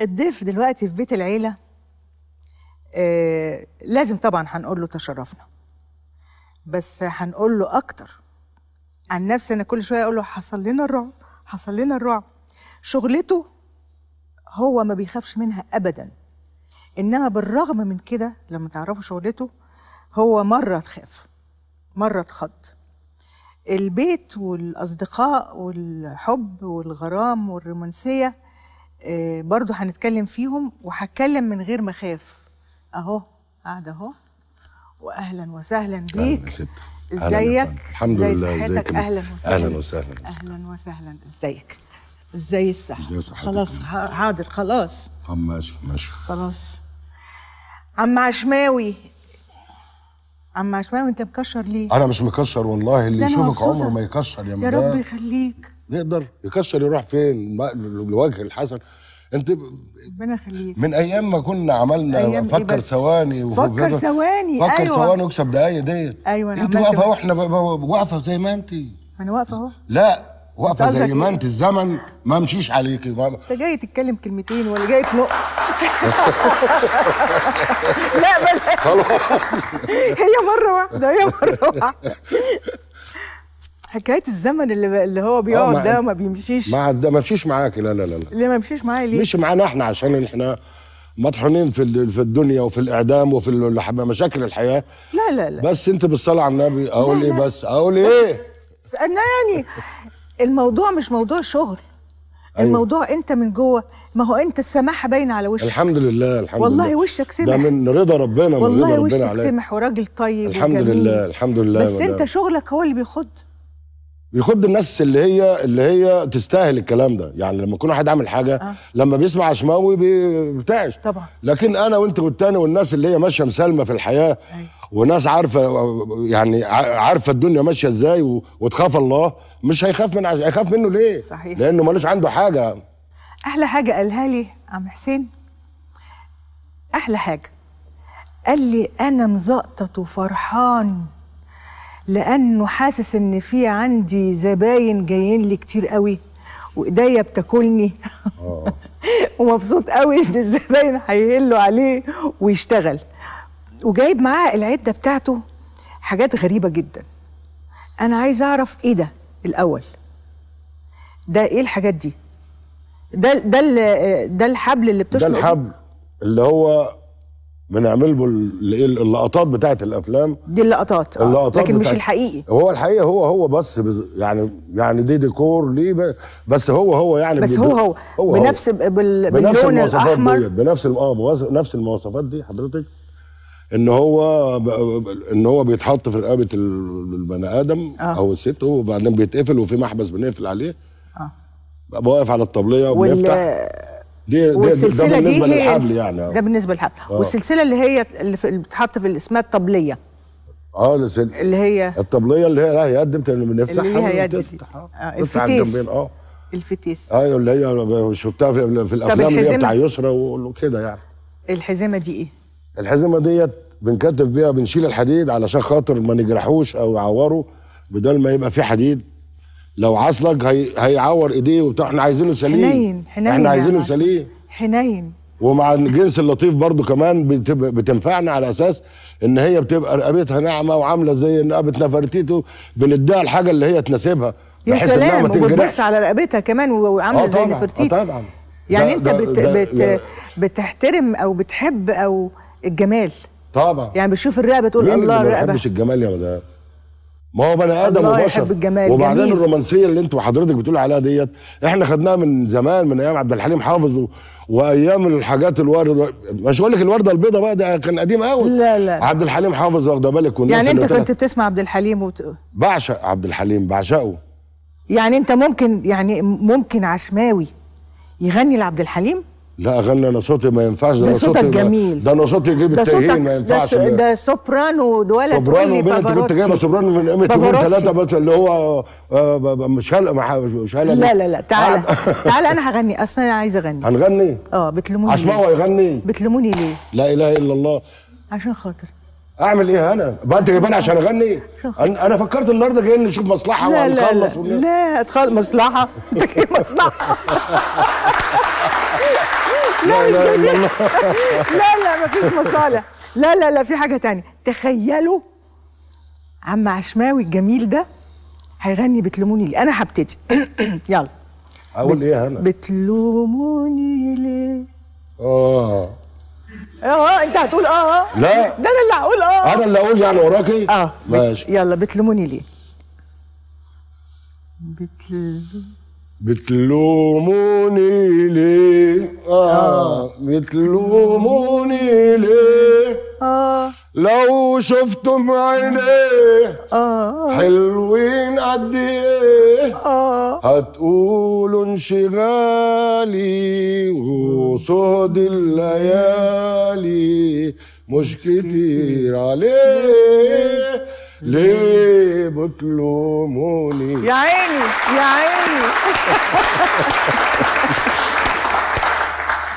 الضيف دلوقتي في بيت العيلة آه لازم طبعا هنقول له تشرفنا بس هنقول له أكتر عن نفسي أنا كل شوية أقول له حصل لنا الرعب حصل لنا الرعب شغلته هو ما بيخافش منها أبدا إنما بالرغم من كده لما تعرفوا شغلته هو مرة تخاف مرة اتخض البيت والأصدقاء والحب والغرام والرومانسية آه، برضو هنتكلم فيهم وهتكلم من غير ما اخاف اهو قاعده اهو واهلا وسهلا بيك ازيك الحمد زي لله ازيك اهلا وسهلا اهلا وسهلا اهلا وسهلا ازيك ازاي الصحه خلاص حاضر خلاص عم ماشي ماشي خلاص عم عشماوي عم عشماوي انت مكشر ليه انا مش مكشر والله اللي يشوفك عمره ما يكشر يا مدام يا رب يخليك يقدر يكشر يروح فين لوجه الحسن انت ربنا يخليك من ايام ما كنا عملنا أيام إيه فكر إيه ثواني فكر ثواني فكر أيوة. ثواني واكسب دقايق ديت ايوه انت واقفه واحنا واقفه زي ما انت انا واقفه اهو لا واقفه زي ما انت إيه؟ الزمن ما مشيش عليك انت جاي تتكلم كلمتين ولا جاي تنق لا بلاش خلاص هي مره واحده هي مره واحده حكايه الزمن اللي, اللي هو بيقعد آه، ده ما بيمشيش ما ده ما مشيش معاك لا لا لا ليه ما مشيش معايا ليه؟ مش معانا احنا عشان احنا مطحونين في في الدنيا وفي الاعدام وفي مشاكل الحياه لا لا لا بس انت بالصلاه على النبي اقول ايه بس اقول ايه؟ انا يعني الموضوع مش موضوع شغل أيوة. الموضوع انت من جوه ما هو انت السماحه باينه على وشك الحمد لله الحمد والله لله والله وشك سمح ده من رضا ربنا والله من رضا ربنا وشك سمح وراجل طيب الحمد وجميل. لله الحمد لله بس انت شغلك هو اللي بيخض بيخد الناس اللي هي اللي هي تستاهل الكلام ده يعني لما يكون واحد عامل حاجه آه. لما بيسمع عشماوي بيرتعش طبعا لكن انا وانت والتاني والناس اللي هي ماشيه مسالمه في الحياه أي. وناس عارفه يعني عارفه الدنيا ماشيه ازاي وتخاف الله مش هيخاف من عش... هيخاف منه ليه صحيح لانه ملوش عنده حاجه احلى حاجه قالها لي عم حسين احلى حاجه قال لي انا مزقطط وفرحان لانه حاسس ان في عندي زباين جايين لي كتير قوي وايديا بتاكلني ومبسوط قوي ان الزباين هيهلوا عليه ويشتغل وجايب معاه العده بتاعته حاجات غريبه جدا انا عايز اعرف ايه ده الاول ده ايه الحاجات دي ده ده ده الحبل اللي بتشرب ده الحبل اللي هو بنعمل له اللقطات بتاعه الافلام دي اللقطات آه. اللقطات لكن مش الحقيقي هو الحقيقي هو هو بس يعني يعني دي ديكور ليه بس هو هو يعني بس هو هو, هو بنفس هو. بال... بنفس باللون الاحمر دي بنفس اه نفس المواصفات دي حضرتك ان هو ب... ان هو بيتحط في رقبه البني ادم آه. او الست وبعدين بيتقفل وفي محبس بنقفل عليه اه واقف على الطبليه وبيفتح وال... دي والسلسله دي, هي للحبل يعني ده بالنسبه للحبل آه. والسلسله اللي هي اللي بتتحط في اسمها الطبليه اه لسل... اللي هي الطبليه اللي هي لا هي قد انت بنفتحها اللي هي آه الفتيس اه الفتيس ايوه اللي هي شفتها في, في الافلام اللي هي بتاع يسرى وكده يعني الحزمه دي ايه؟ الحزمه ديت بنكتف بيها بنشيل الحديد علشان خاطر ما نجرحوش او يعوره بدل ما يبقى في حديد لو عصلك هي... هيعور ايديه وبتاع احنا عايزينه سليم حنين حنين احنا عايزينه سليم حنين ومع الجنس اللطيف برضو كمان بتب... بتنفعنا على اساس ان هي بتبقى رقبتها ناعمه وعامله زي رقبه نفرتيتو بنديها الحاجه اللي هي تناسبها يا سلام وبتبص على رقبتها كمان وعامله آه، زي نفرتيتو آه، طبعا يعني ده انت بت... ده بت... ده بتحترم او بتحب او الجمال طبعا يعني بتشوف الرقبه تقول الله الرقبه ما الجمال يا مدام ما هو بني ادم وبشر يحب الجمال وبعدين جميل. الرومانسيه اللي انت وحضرتك بتقول عليها ديت احنا خدناها من زمان من ايام عبد الحليم حافظ و... وايام الحاجات الورده مش هقول لك الورده البيضاء بقى ده كان قديم قوي لا لا عبد الحليم حافظ واخده بالك والناس يعني انت كنت بتسمع عبد الحليم وت... بعشق عبد الحليم بعشقه يعني انت ممكن يعني ممكن عشماوي يغني لعبد الحليم لا اغنى انا صوتي ما ينفعش ده, ده صوتك جميل ده انا صوتي جايب التايهين ما ينفعش ده, ده سوبرانو ولا سوبرانو بنت كنت جايبه سوبرانو من قيمه يومين ثلاثه بس اللي هو آه، آه، مش هلق مش هلق لا لا لا تعالى تعالى انا هغني اصلا انا عايز اغني هنغني اه بتلوموني عشان هو يغني بتلوموني ليه؟ لا اله الا الله عشان خاطر اعمل ايه انا؟ بقى انت جايبان عشان اغني؟ انا فكرت النهارده جايين نشوف مصلحه وهنخلص لا لا لا, لا, لا مصلحه انت مصلحه لا مش جايبين لا لا مفيش مصالح لا لا لا في حاجه تانية تخيلوا عم عشماوي الجميل ده هيغني بتلوموني ليه انا هبتدي يلا اقول ايه يا بتلوموني ليه اه اه, أه، انت هتقول أه،, اه لا ده انا اللي هقول اه انا اللي هقول يعني وراكي اه ماشي يلا بتلوموني ليه بتلوموني بتلوموني ليه آه،, آه بتلوموني ليه آه لو شفتم عينيه آه حلوين قد ايه آه هتقولوا انشغالي وصهد الليالي مش كتير عليه ليه بتلوموني يا عيني يا عيني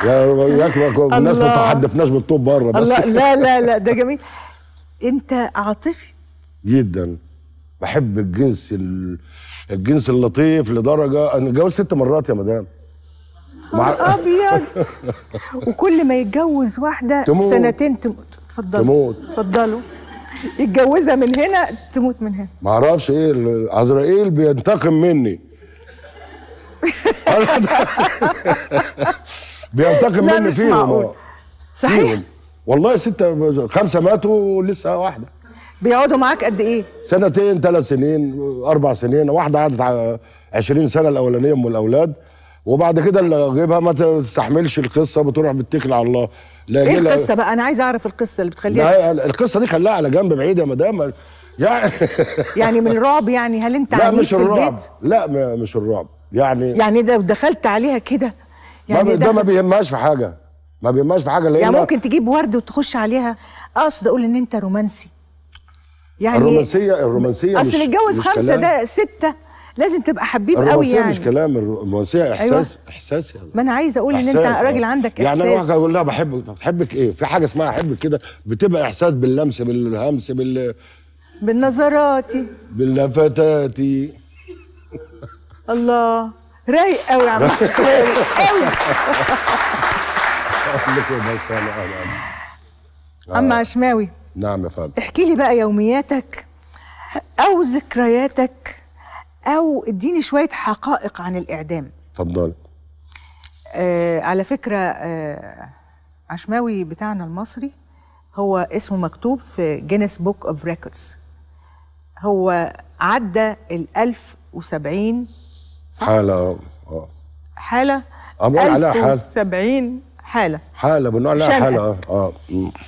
يا ياكلك الناس ما تحدفناش بالطوب بره بس لا لا لا ده جميل انت عاطفي جدا بحب الجنس الجنس اللطيف لدرجه انا اتجوزت ست مرات يا مدام مع... ابيض وكل ما يتجوز واحده تموت. سنتين تموت تفضلوا تموت تفضلوا يتجوزها من هنا تموت من هنا ما اعرفش ايه عزرائيل بينتقم مني بينتقم مني مش فيهم معقول. آه. صحيح فيهم. والله ستة خمسة ماتوا ولسه واحدة بيقعدوا معاك قد ايه؟ سنتين ثلاث سنين أربع سنين واحدة قعدت 20 سنة الأولانية أم الأولاد وبعد كده اللي جايبها ما تستحملش القصه بتروح بتتكل على الله لا ايه القصه بقى انا عايز اعرف القصه اللي بتخليها القصه دي خلاها على جنب بعيد يا مدام يعني يعني من الرعب يعني هل انت عنيف مش الرعب. البيت؟ لا مش الرعب يعني يعني ده دخلت عليها كده يعني ده ما بيهمهاش في حاجه ما بيهمهاش في حاجه لان يعني ممكن تجيب ورد وتخش عليها اقصد اقول ان انت رومانسي يعني الرومانسيه الرومانسيه اصل اللي اتجوز خمسه ده سته لازم تبقى حبيب قوي يعني مش كلام الرومانسية احساس أيوة. احساس يعني. ما انا عايز اقول ان انت راجل عندك احساس يعني انا اقول لها بحبك بحبك ايه في حاجه اسمها احبك كده بتبقى احساس باللمس بالهمس بال بالنظراتي باللفتاتي الله رايق قوي يا عم رايق قوي عم عشماوي نعم يا فندم احكي لي بقى يومياتك او ذكرياتك او اديني شويه حقائق عن الاعدام اتفضل آه على فكره آه عشماوي بتاعنا المصري هو اسمه مكتوب في جينيس بوك اوف ريكوردز هو عدى ال 1070 حالة اه, آه. حالة بنقول عليها حالة 1070 حالة حالة بنقول عليها حالة آه،, اه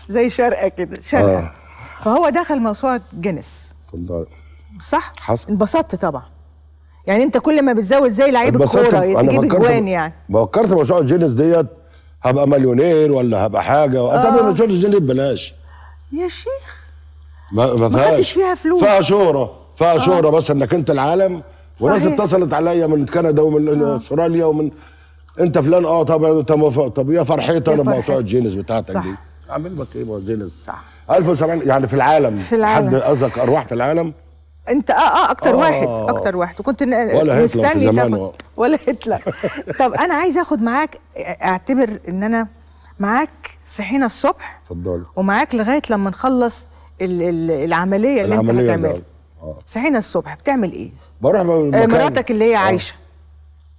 زي شرقة كده شرقة آه. فهو دخل موسوعة جينيس اتفضلي صح؟ حصل انبسطت طبعا يعني انت كل ما بتزود زي لعيب الكوره تجيب اجوان يعني ما فكرت مشروع الجينيس ديت هبقى مليونير ولا هبقى حاجه و... آه. طب مشروع الجينيس ببلاش يا شيخ ما ما, خدتش فيها فلوس فيها شهره فيها آه. شهره بس انك انت العالم وناس اتصلت عليا من كندا ومن آه. استراليا ومن انت فلان اه طب طب طب يا فرحتي انا موسوعه الجينز بتاعتك صح. دي اعمل لك ايه جينيس صح 1700 يعني في العالم في العالم حد اذك ارواح في العالم انت اه اه اكتر آه واحد اكتر واحد وكنت ولا مستني تاخد ولا هتلر طب انا عايز اخد معاك اعتبر ان انا معاك صحينا الصبح اتفضلي ومعاك لغايه لما نخلص الـ الـ العمليه اللي العملية انت هتعملها آه. صحينا الصبح بتعمل ايه؟ بروح آه مراتك اللي هي آه. عايشه آه.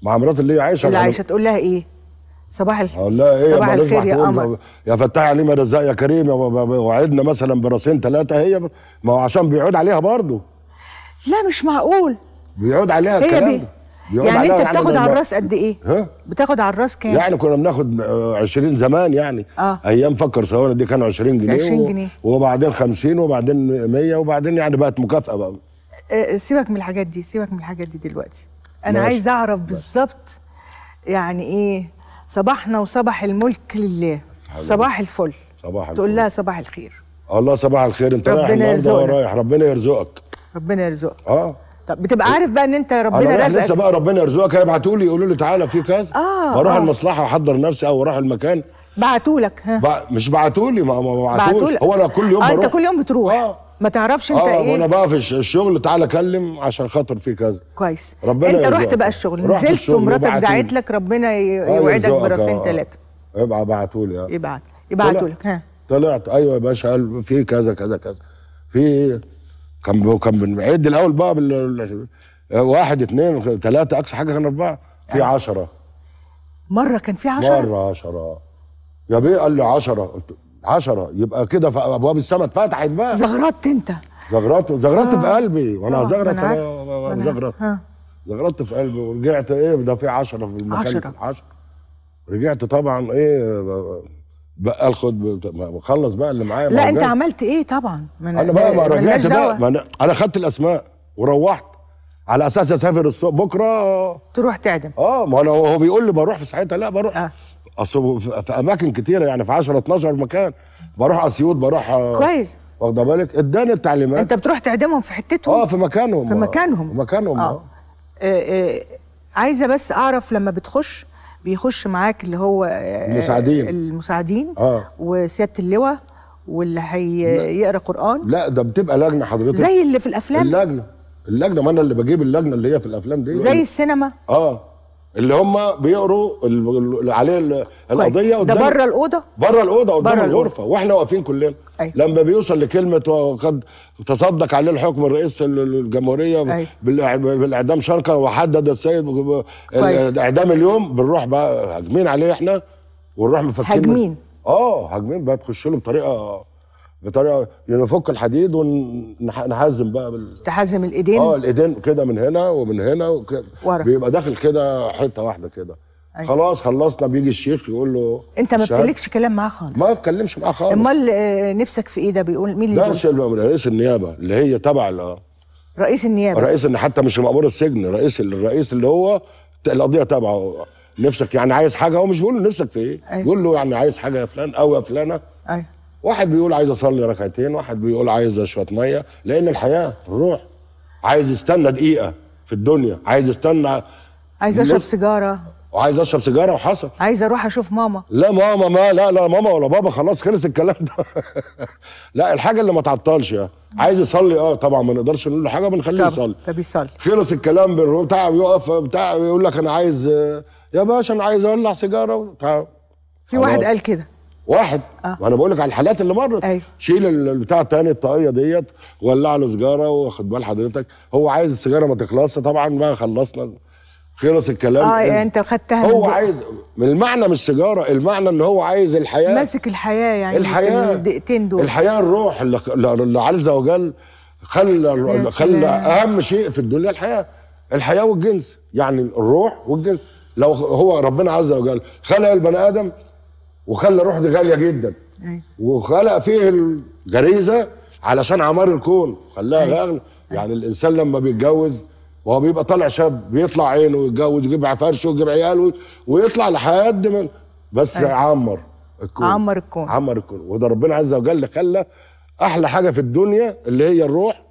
مع مراتي اللي هي عايشه اللي عايشه تقول لها ايه؟ صباح الخير اقول لها ايه صباح الخير يا قمر يا فتاح عليه يا رزاق يا كريم وعدنا مثلا براسين ثلاثه هي ما هو عشان بيعود عليها برضه لا مش معقول بيقعد عليها هي الكلام بي... يعني انت بتاخد على الراس قد ايه؟ ها؟ بتاخد على الراس كام؟ يعني كنا بناخد 20 آه، زمان يعني آه. ايام فكر سوانا دي كانوا 20 جنيه 20 جنيه و... وبعدين 50 وبعدين 100 وبعدين يعني بقت مكافاه بقى آه،, أه سيبك من الحاجات دي سيبك من الحاجات دي دلوقتي انا ماشي. عايز اعرف بالظبط يعني ايه صباحنا وصباح الملك لله صباح الفل صباح الفل تقول لها صباح الخير الله صباح الخير انت رايح النهارده رايح ربنا يرزقك ربنا يرزقك اه طب بتبقى عارف بقى ان انت ربنا رزقك لسه بقى ربنا يرزقك هيبعتوا لي يقولوا لي تعالى في كذا اه بروح آه. المصلحه احضر نفسي او اروح المكان بعتوا لك ها بق... مش بعتوا لي ما بعتوش هو انا كل يوم آه بروح. انت كل يوم بتروح آه. ما تعرفش انت آه ايه وانا بقى في الشغل تعالى اكلم عشان خاطر في كذا كويس ربنا انت رحت بقى الشغل نزلت ومراتك دعت لك ربنا أيوة، يوعدك براسين ثلاثه آه. ابعت ابعتوا لي ابعت آه. ابعتوا لك ها طلعت ايوه يا باشا قال في كذا كذا كذا في كان كان بنعد الاول بقى بال... واحد اثنين ثلاثة اقصى حاجة كان اربعة في أيوة. عشرة مرة كان في عشرة؟ مرة عشرة يا بيه قال لي عشرة قلت عشرة يبقى كده في ابواب السماء اتفتحت بقى زغرطت انت زغرطت زغرطت آه. في قلبي وانا آه. انا زغرط آه. زغرطت في قلبي ورجعت ايه ده في عشرة في المكان عشرة, عشرة. رجعت طبعا ايه بقى الخد خلص بقى اللي معايا لا انت عملت ايه طبعا انا بقى ما رجعت بقى ما انا, أنا خدت الاسماء وروحت على اساس اسافر الصبح بكره تروح تعدم اه ما انا هو بيقول لي بروح في ساعتها لا بروح آه. اصل في اماكن كتيره يعني في 10 12 مكان بروح اسيوط بروح آه، كويس واخده بالك اداني التعليمات انت بتروح تعدمهم في حتتهم اه في مكانهم في مكانهم في مكانهم اه, آه. آه. آه. عايزه بس اعرف لما بتخش بيخش معاك اللي هو آه، المساعدين المساعدين اه وسياده اللواء واللي هيقرا هي قران لا ده بتبقى لجنه حضرتك زي اللي في الافلام اللجنه اللجنه ما انا اللي بجيب اللجنه اللي هي في الافلام دي زي السينما اه اللي هم بيقروا عليه القضيه ده بره الاوضه بره الاوضه قدام الغرفه واحنا واقفين كلنا أي. أيوة. لما بيوصل لكلمه وقد تصدق عليه الحكم الرئيس الجمهوريه أي. أيوة. بالاعدام شرقا وحدد السيد اعدام اليوم بنروح بقى هاجمين عليه احنا ونروح مفكرين هاجمين اه هاجمين بقى تخش له بطريقه بطريقه يعني نفك الحديد ونحزم بقى بال... تحزم الايدين اه الايدين كده من هنا ومن هنا وكده ورا. بيبقى داخل كده حته واحده كده أيوة. خلاص خلصنا بيجي الشيخ يقول له انت ما بتقلكش كلام معاه خالص ما بتكلمش معاه خالص امال آه، نفسك في ايه ده بيقول مين اللي ده بيقول؟ رئيس النيابه اللي هي تبع رئيس النيابه رئيس ان حتى مش مقبور السجن رئيس الرئيس اللي هو القضيه تبعه نفسك يعني عايز حاجه هو مش بيقول له نفسك في ايه أيوة. بيقول له يعني عايز حاجه يا فلان او يا فلانه أيوة. واحد بيقول عايز اصلي ركعتين واحد بيقول عايز اشرب ميه لان الحياه الروح عايز يستنى دقيقه في الدنيا عايز يستنى عايز اشرب سيجاره وعايز اشرب سيجاره وحصل عايز اروح اشوف ماما لا ماما ما لا لا ماما ولا بابا خلاص خلص الكلام ده لا الحاجه اللي ما تعطلش يعني عايز يصلي اه طبعا ما نقدرش نقول له حاجه بنخليه يصلي فبيصلي خلص الكلام بالروح بتاع يقف بتاع يقول لك انا عايز يا باشا انا عايز اولع سيجاره في واحد قال كده واحد آه. وانا بقول لك على الحالات اللي مرت أيوه. شيل البتاع الثاني الطاقيه ديت ولع له سيجاره واخد بال حضرتك هو عايز السيجاره ما تخلصش طبعا بقى خلصنا خلص الكلام اه يعني انت خدتها هو من عايز من المعنى مش سيجاره المعنى ان هو عايز الحياه ماسك الحياه يعني الحياه الدقيقتين دول الحياه الروح اللي, اللي عز وجل خلى خلى اهم شيء في الدنيا الحياه الحياه والجنس يعني الروح والجنس لو هو ربنا عز وجل خلق البني ادم وخلى الروح دي غاليه جدا أيوة. وخلق فيه الغريزه علشان عمار الكون خلاها اغلى أيوة. أيوة. يعني الانسان لما بيتجوز وهو بيبقى طالع شاب بيطلع عينه ويتجوز ويجيب فرشه ويجيب عياله ويطلع لحد ما بس أيوة. عمر الكون عمر الكون عمر الكون وده ربنا عز وجل خلى احلى حاجه في الدنيا اللي هي الروح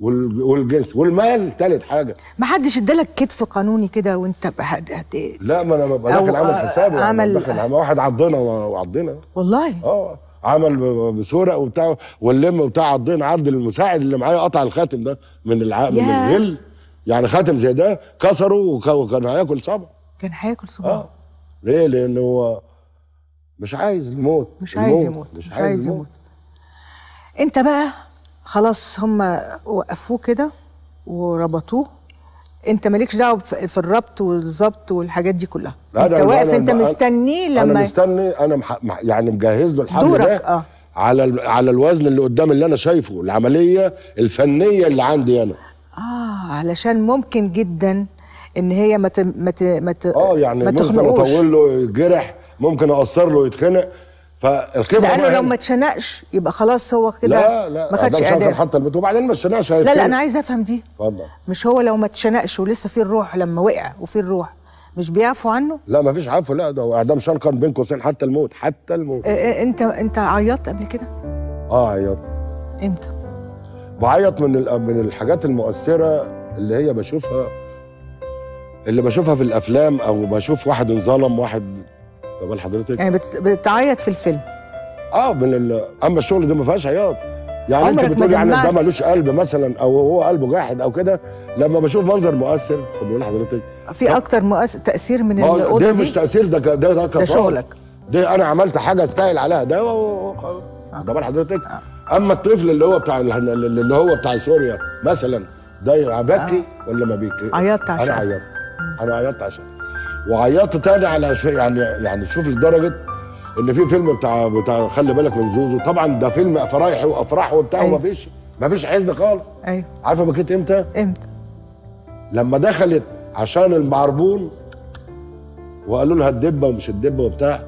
والجنس والمال ثالث حاجه ما حدش ادالك كتف قانوني كده وانت بحد لا ما انا ببقى داخل عامل آه، حسابي يعني، عمل داخل عامل واحد عضنا وعضنا والله اه عمل بسورق وبتاع واللم بتاع عضين عرض المساعد اللي معايا قطع الخاتم ده من الع... من الغل يعني خاتم زي ده كسره وكان هياكل صبع كان هياكل صبع آه. ليه لانه هو مش عايز الموت مش عايز يموت مش, مش عايز يموت انت بقى خلاص هم وقفوه كده وربطوه انت مالكش دعوه في الربط والظبط والحاجات دي كلها انت واقف انت مستنيه لما انا مستني انا يعني مجهز له الحمل دورك ده اه على على الوزن اللي قدام اللي انا شايفه العمليه الفنيه اللي عندي انا اه علشان ممكن جدا ان هي ما مت... ما مت... ما مت... اه يعني ما ممكن اطول له جرح ممكن اقصر له يتخنق فالخبره لانه لو ما اتشنقش يبقى خلاص هو كده لا لا ما خدش اعدام حتى البيت وبعدين ما اتشنقش لا لا انا عايز افهم دي اتفضل مش هو لو ما اتشنقش ولسه في الروح لما وقع وفي الروح مش بيعفوا عنه؟ لا ما فيش عفو لا ده اعدام شنقا بين قوسين حتى الموت حتى الموت اه اه انت انت عيطت قبل كده؟ اه عيطت امتى؟ بعيط من من الحاجات المؤثره اللي هي بشوفها اللي بشوفها في الافلام او بشوف واحد انظلم واحد طب حضرتك يعني بت... بتعيط في الفيلم اه من ال... اما الشغل ده ما فيهاش عياط يعني انت بتقول يعني ده ملوش قلب مثلا او هو قلبه جاحد او كده لما بشوف منظر مؤثر خد بالك حضرتك في اكتر مؤثر تاثير من الاوضه دي ده مش تاثير ده ك... ده ده, ده شغلك ده انا عملت حاجه استاهل عليها ده وخلاص آه. ده بال حضرتك آه. اما الطفل اللي هو بتاع اللي هو بتاع سوريا مثلا ده بكي آه. ولا ما بيكي عيطت عشان انا عيطت انا عيطت عشان وعيطت تاني على شيء يعني يعني شوف لدرجه ان في فيلم بتاع بتاع خلي بالك من زوزو طبعا ده فيلم فرايحي وافراح وبتاع أيوة. ومفيش مفيش حزن خالص ايوه عارفه بكيت امتى؟ امتى؟ لما دخلت عشان المعربون وقالوا لها الدبه ومش الدبه وبتاع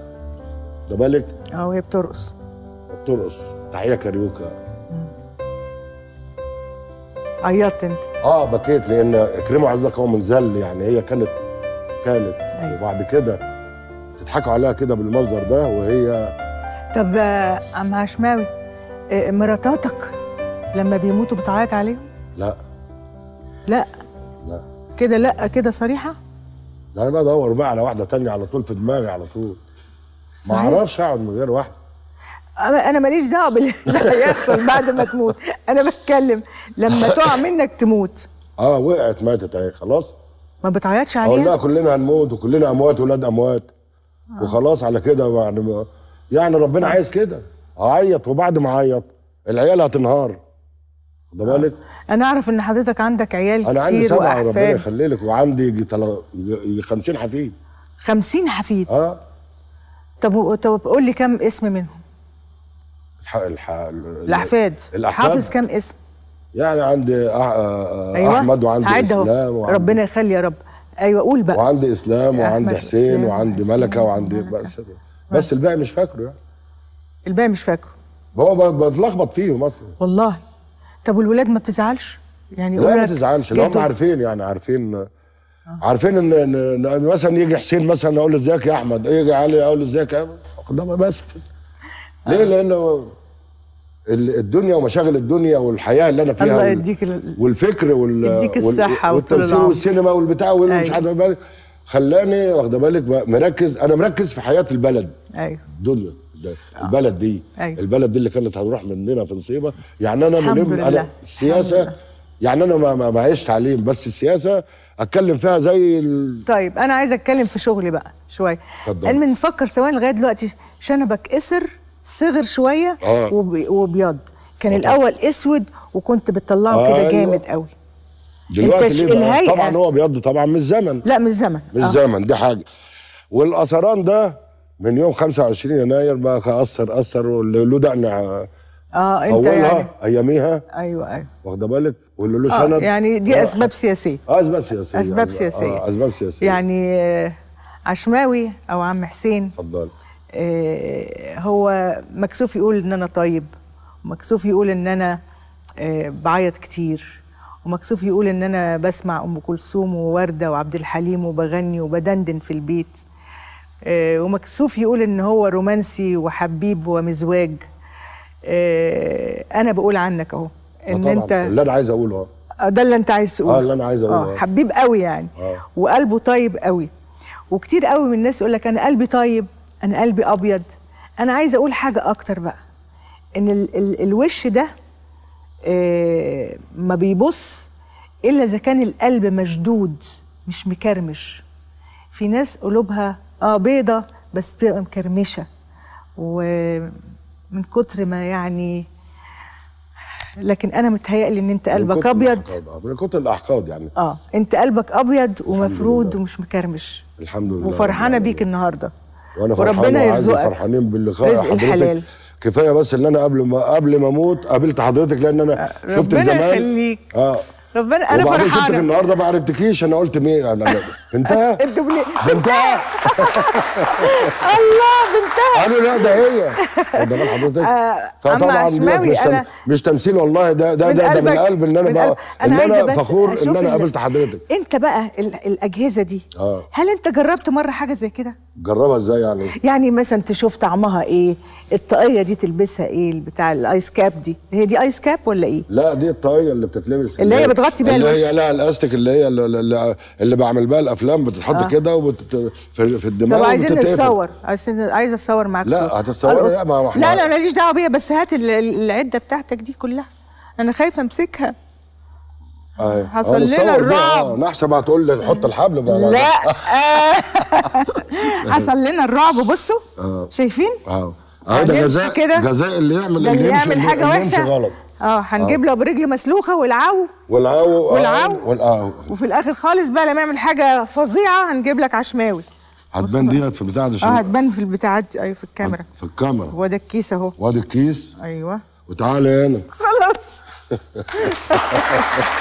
ده بالك؟ اه وهي بترقص بترقص تحيه كاريوكا عيطت انت اه بكيت لان اكرمه عزك هو منزل يعني هي كانت كانت أيوة. وبعد كده تضحكوا عليها كده بالمنظر ده وهي طب عم آه، هاشماوي آه، مراتاتك لما بيموتوا بتعيط عليهم؟ لا لا لا كده لا كده صريحه؟ لا انا بدور بقى على واحده تانية على طول في دماغي على طول ما اعرفش اقعد من غير واحده انا ماليش دعوه باللي هيحصل بعد ما تموت انا بتكلم لما تقع منك تموت اه وقعت ماتت اهي خلاص ما بتعيطش عليها والله كلنا هنموت وكلنا اموات ولاد اموات آه. وخلاص على كده يعني يعني ربنا عايز كده اعيط وبعد ما اعيط العيال هتنهار واخد بالك؟ آه. انا اعرف ان حضرتك عندك عيال أنا كتير عندي واحفاد ربنا يخليلك وعندي 50 حفيد 50 حفيد اه طب طب قول لي كم اسم منهم؟ الح... الح... الاحفاد حافظ كم اسم؟ يعني عندي أيوة. احمد وعندي اسلام وعند ربنا يخلي يا رب ايوه قول بقى وعندي اسلام وعندي حسين وعندي ملكه وعندي ملكة. بس بس الباقي مش فاكره يعني الباقي مش فاكره هو بتلخبط فيهم اصلا والله طب والولاد ما بتزعلش يعني لا ما بتزعلش لو هم عارفين يعني عارفين آه. عارفين ان, مثلا يجي حسين مثلا اقول له ازيك يا احمد يجي علي اقول له ازيك يا احمد بس ليه آه. لانه الدنيا ومشاغل الدنيا والحياه اللي انا فيها الله يديك ال... والفكر وال... يديك الصحه والتمثيل والسينما والبتاع والمش أيوه. عارف بالك خلاني واخده بالك مركز انا مركز في حياه البلد ايوه الدنيا آه. البلد دي أيوه. البلد دي اللي كانت هتروح مننا في نصيبه يعني انا من انا السياسه يعني انا ما ما عشت عليه بس السياسه اتكلم فيها زي ال... طيب انا عايز اتكلم في شغلي بقى شويه اتفضل بنفكر سواء لغايه دلوقتي شنبك اسر صغر شويه آه. وبي... وابيض كان آه. الاول اسود وكنت بتطلعه آه كده أيوه. جامد قوي دلوقتي انت الهيئه طبعا هو ابيض طبعا من الزمن لا من الزمن من آه. الزمن آه. دي حاجه والاثران ده من يوم 25 يناير بقى اثر اثر واللي له دقن اه انت اولها يعني اياميها ايوه ايوه واخده بالك واللي له سند آه يعني دي آه اسباب سياسيه اه اسباب سياسيه اسباب آه، سياسيه آه اسباب سياسيه يعني آه، عشماوي او عم حسين اتفضل آه، هو مكسوف يقول ان انا طيب ومكسوف يقول ان انا آه، بعيط كتير ومكسوف يقول ان انا بسمع ام كلثوم وورده وعبد الحليم وبغني وبدندن في البيت آه، ومكسوف يقول ان هو رومانسي وحبيب ومزواج انا بقول عنك اهو ان طبعا. انت اللي انا عايز اقوله ده اللي انت عايز تقوله اه اللي انا عايز اقوله اه حبيب قوي يعني آه. وقلبه طيب قوي وكتير قوي من الناس يقول لك انا قلبي طيب انا قلبي ابيض انا عايزه اقول حاجه اكتر بقى ان ال ال الوش ده آه، ما بيبص الا اذا كان القلب مشدود مش مكرمش في ناس قلوبها اه بيضه بس بتبقى مكرمشه ومن كتر ما يعني لكن انا متهيألي ان انت قلبك ابيض آه، من كتر الاحقاد يعني اه انت قلبك ابيض ومفرود ومش مكرمش الحمد لله وفرحانه بيك النهارده وانا فرحان يرزقك فرحانين باللقاء رزق الحلال كفايه بس ان انا قبل ما قبل ما اموت قابلت حضرتك لان انا آه، شفت زمان ربنا يخليك اه ربنا انا فرحانه وبعدين شفتك النهارده ما عرفتكيش انا قلت مين انا بنتها بنتها الله بنتها قالوا لا ده هي ده مال حضرتك آه، فطبعا مش أنا مش تمثيل والله ده ده ده, ده من القلب ان انا بقى ان انا فخور ان انا قابلت حضرتك انت بقى الاجهزه دي آه. هل انت جربت مره حاجه زي كده؟ جربها ازاي يعني يعني مثلا تشوف طعمها ايه الطاقيه دي تلبسها ايه بتاع الايس كاب دي هي دي ايس كاب ولا ايه لا دي الطاقيه اللي بتتلبس اللي, اللي هي بتغطي بيها الوش اللي هي لا الاستيك اللي هي اللي, اللي, اللي بعمل بيها الافلام بتتحط آه. كده وبت في, في الدماغ طب عايزين نتصور عايزين عايزه اتصور معاك لا هتتصور لا ما لا لا ماليش دعوه بيها بس هات العده بتاعتك دي كلها انا خايفه امسكها أيوة. حصل لنا الرعب آه، نحسه بقى تقول لي حط الحبل بقى لا حصل لنا الرعب بصوا آه. شايفين؟ اه, آه، ده جزاء جزاء اللي يعمل اللي يعمل حاجه وحشه غلط اه هنجيب له برجل مسلوخه والعو والعو والعو والعو وفي الاخر خالص بقى لما يعمل حاجه فظيعه هنجيب لك عشماوي هتبان دي في البتاعه دي اه هتبان في البتاعه دي ايوه في الكاميرا في الكاميرا وادي الكيس اهو وادي الكيس ايوه وتعالى هنا خلاص